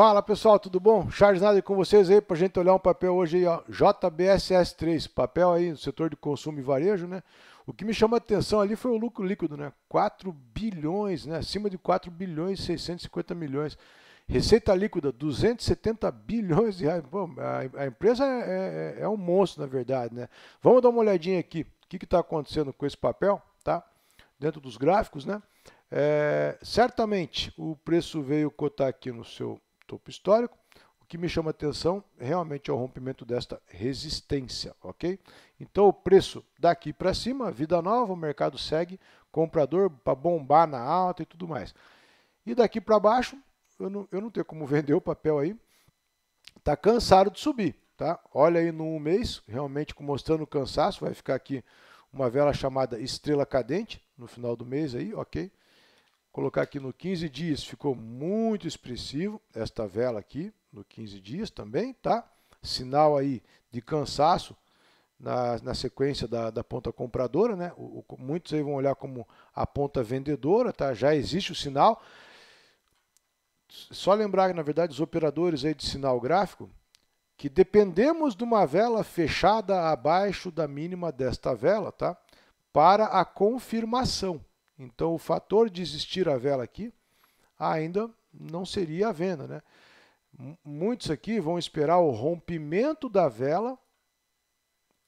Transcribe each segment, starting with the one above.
Fala pessoal, tudo bom? Charles Nader com vocês aí para a gente olhar um papel hoje aí, ó, JBSS3, papel aí no setor de consumo e varejo, né? O que me chamou a atenção ali foi o lucro líquido, né? 4 bilhões, né? Acima de 4 bilhões e 650 milhões. Receita líquida, 270 bilhões de reais. Bom, a, a, empresa é, é, é, é, um monstro, na verdade, né? Vamos dar uma olhadinha aqui. O que está acontecendo com esse papel, tá? Dentro dos gráficos, né? É, certamente o preço veio cotar aqui no seu topo histórico. O que me chama atenção realmente é o rompimento desta resistência, ok? Então o preço daqui para cima, vida nova, o mercado segue, comprador para bombar na alta e tudo mais. E daqui para baixo, eu não, eu não tenho como vender o papel aí, tá cansado de subir, tá? Olha aí no mês, realmente mostrando cansaço, vai ficar aqui uma vela chamada estrela cadente no final do mês aí, ok? Colocar aqui no 15 dias, ficou muito expressivo esta vela aqui, no 15 dias também, tá? Sinal aí de cansaço na, na sequência da, da ponta compradora, né? O, o, muitos aí vão olhar como a ponta vendedora, tá? Já existe o sinal. Só lembrar, na verdade, os operadores aí de sinal gráfico, que dependemos de uma vela fechada abaixo da mínima desta vela, tá? Para a confirmação. Então, o fator de existir a vela aqui ainda não seria a venda. Né? Muitos aqui vão esperar o rompimento da vela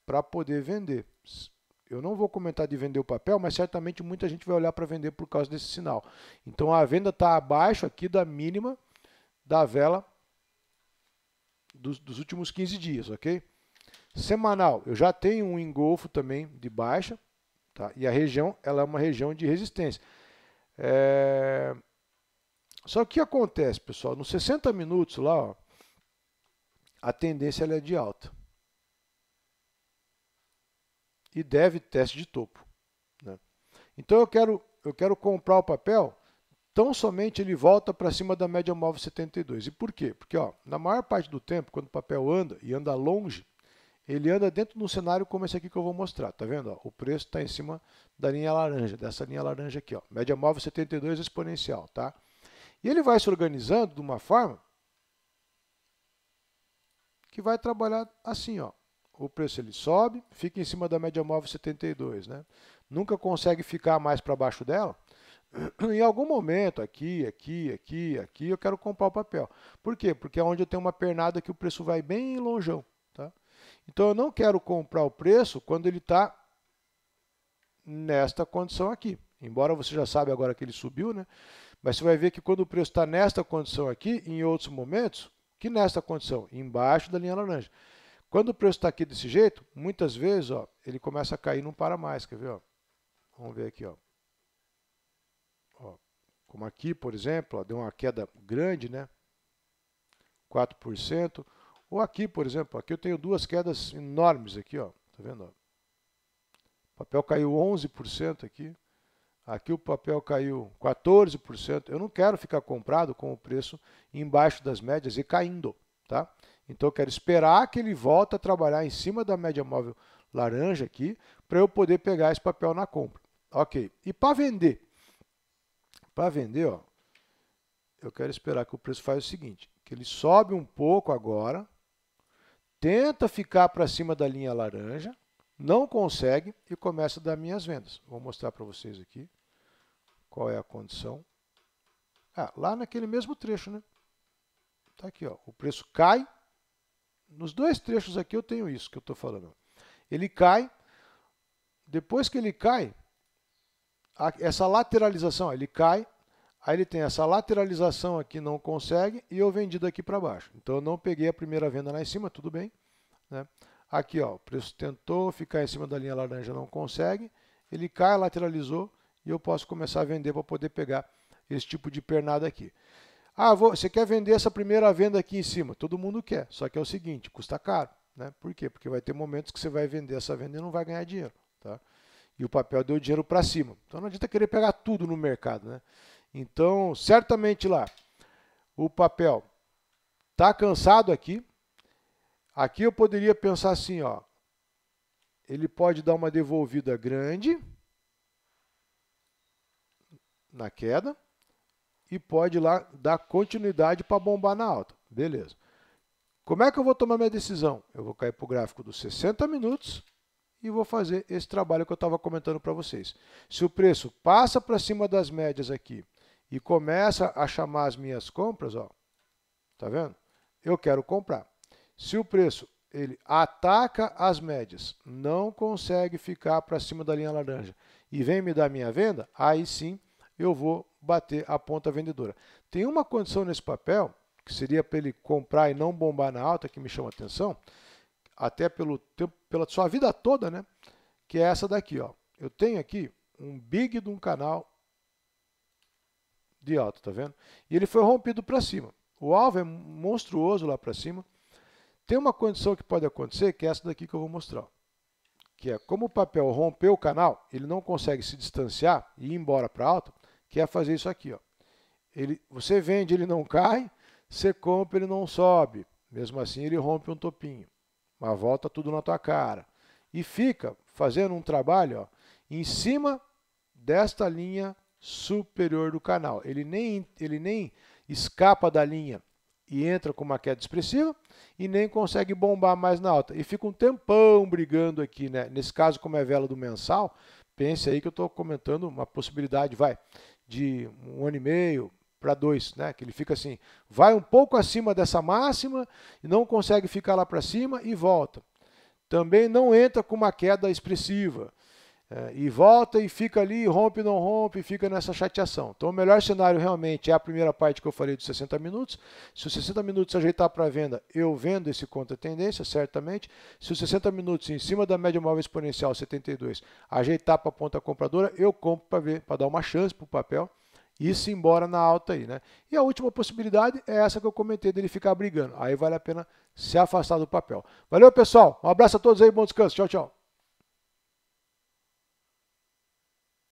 para poder vender. Eu não vou comentar de vender o papel, mas certamente muita gente vai olhar para vender por causa desse sinal. Então a venda está abaixo aqui da mínima da vela dos, dos, últimos 15 dias, ok? Semanal, eu já tenho um engolfo também de baixa, Tá? E a região ela é uma região de resistência. É... Só que o que acontece, pessoal? Nos 60 minutos lá, ó, a tendência ela é de alta. E deve teste de topo. Né? Então eu quero, eu quero comprar o papel, tão somente ele volta para cima da média móvel 72. E por quê? Porque ó, na maior parte do tempo, quando o papel anda e anda longe, ele anda dentro de um cenário como esse aqui que eu vou mostrar, tá vendo? Ó, o preço está em cima da linha laranja, dessa linha laranja aqui, ó, média móvel 72 exponencial, tá? E ele vai se organizando de uma forma que vai trabalhar assim, ó. O preço ele sobe, fica em cima da média móvel 72, né? Nunca consegue ficar mais para baixo dela. Em algum momento, aqui, aqui, aqui, aqui, eu quero comprar o papel. Por quê? Porque é onde eu tenho uma pernada que o preço vai bem longeão. Então eu não quero comprar o preço quando ele está nesta condição aqui. Embora você já sabe agora que ele subiu, né? Mas você vai ver que quando o preço está nesta condição aqui, em outros momentos, que nesta condição, embaixo da linha laranja. Quando o preço está aqui desse jeito, muitas vezes, ó, ele começa a cair, não para mais, quer ver, ó? Vamos ver aqui, ó. ó como aqui, por exemplo, ó, deu uma queda grande, né? 4%. Ou aqui, por exemplo, aqui eu tenho duas quedas enormes aqui, ó. Tá vendo? O papel caiu 11% aqui. Aqui o papel caiu 14%. Eu não quero ficar comprado com o preço embaixo das médias e caindo, tá? Então eu quero esperar que ele volte a trabalhar em cima da média móvel laranja aqui para eu poder pegar esse papel na compra. OK. E para vender? Para vender, ó, eu quero esperar que o preço faça o seguinte, que ele sobe um pouco agora, tenta ficar para cima da linha laranja, não consegue e começa a dar minhas vendas. Vou mostrar para vocês aqui qual é a condição. Ah, lá naquele mesmo trecho, né? Tá aqui, ó. O preço cai. Nos dois trechos aqui eu tenho isso que eu estou falando. Ele cai. Depois que ele cai, essa lateralização, ele cai, Aí ele tem essa lateralização aqui, não consegue, e eu vendido aqui para baixo. Então eu não peguei a primeira venda lá em cima, tudo bem. Né? Aqui, ó, o preço tentou ficar em cima da linha laranja, não consegue. Ele cai, lateralizou, e eu posso começar a vender para poder pegar esse tipo de pernada aqui. Ah, vou, você quer vender essa primeira venda aqui em cima? Todo mundo quer, só que é o seguinte, custa caro. Né? Por quê? Porque vai ter momentos que você vai vender essa venda e não vai ganhar dinheiro. Tá? E o papel deu dinheiro para cima. Então não adianta querer pegar tudo no mercado. Né? Então, certamente lá, o papel está cansado aqui. Aqui eu poderia pensar assim, ó. Ele pode dar uma devolvida grande na queda e pode lá dar continuidade para bombar na alta. Beleza. Como é que eu vou tomar minha decisão? Eu vou cair para o gráfico dos 60 minutos e vou fazer esse trabalho que eu estava comentando para vocês. Se o preço passa para cima das médias aqui e começa a chamar as minhas compras, ó. Tá vendo? Eu quero comprar. Se o preço ele ataca as médias, não consegue ficar para cima da linha laranja e vem me dar minha venda, aí sim eu vou bater a ponta vendedora. Tem uma condição nesse papel, que seria para ele comprar e não bombar na alta, que me chama atenção, até pelo tempo, pela sua vida toda, né? Que é essa daqui, ó. Eu tenho aqui um big de um canal de alta, tá vendo? E ele foi rompido para cima. O alvo é monstruoso lá para cima. Tem uma condição que pode acontecer, que é essa daqui que eu vou mostrar. Que é, como o papel rompeu o canal, ele não consegue se distanciar e ir embora para alta, que é fazer isso aqui, ó. Ele, você vende, ele não cai, você compra, ele não sobe. Mesmo assim, ele rompe um topinho. Mas volta tudo na tua cara. E fica fazendo um trabalho ó, em cima desta linha superior do canal. Ele nem, ele nem escapa da linha e entra com uma queda expressiva e nem consegue bombar mais na alta. E fica um tempão brigando aqui, né? Nesse caso, como é vela do mensal, pense aí que eu estou comentando uma possibilidade, vai, de um ano e meio para dois, né? Que ele fica assim, vai um pouco acima dessa máxima e não consegue ficar lá para cima e volta. Também não entra com uma queda expressiva é, e volta e fica ali, rompe, não rompe, fica nessa chateação. Então, o melhor cenário realmente é a primeira parte que eu falei dos 60 minutos. Se os 60 minutos ajeitar para venda, eu vendo esse contra tendência, certamente. Se os 60 minutos em cima da média móvel exponencial 72 ajeitar para a ponta compradora, eu compro para ver, para dar uma chance para o papel e se embora na alta aí, né? E a última possibilidade é essa que eu comentei dele ficar brigando. Aí vale a pena se afastar do papel. Valeu, pessoal. Um abraço a todos aí, bom descanso. Tchau, tchau.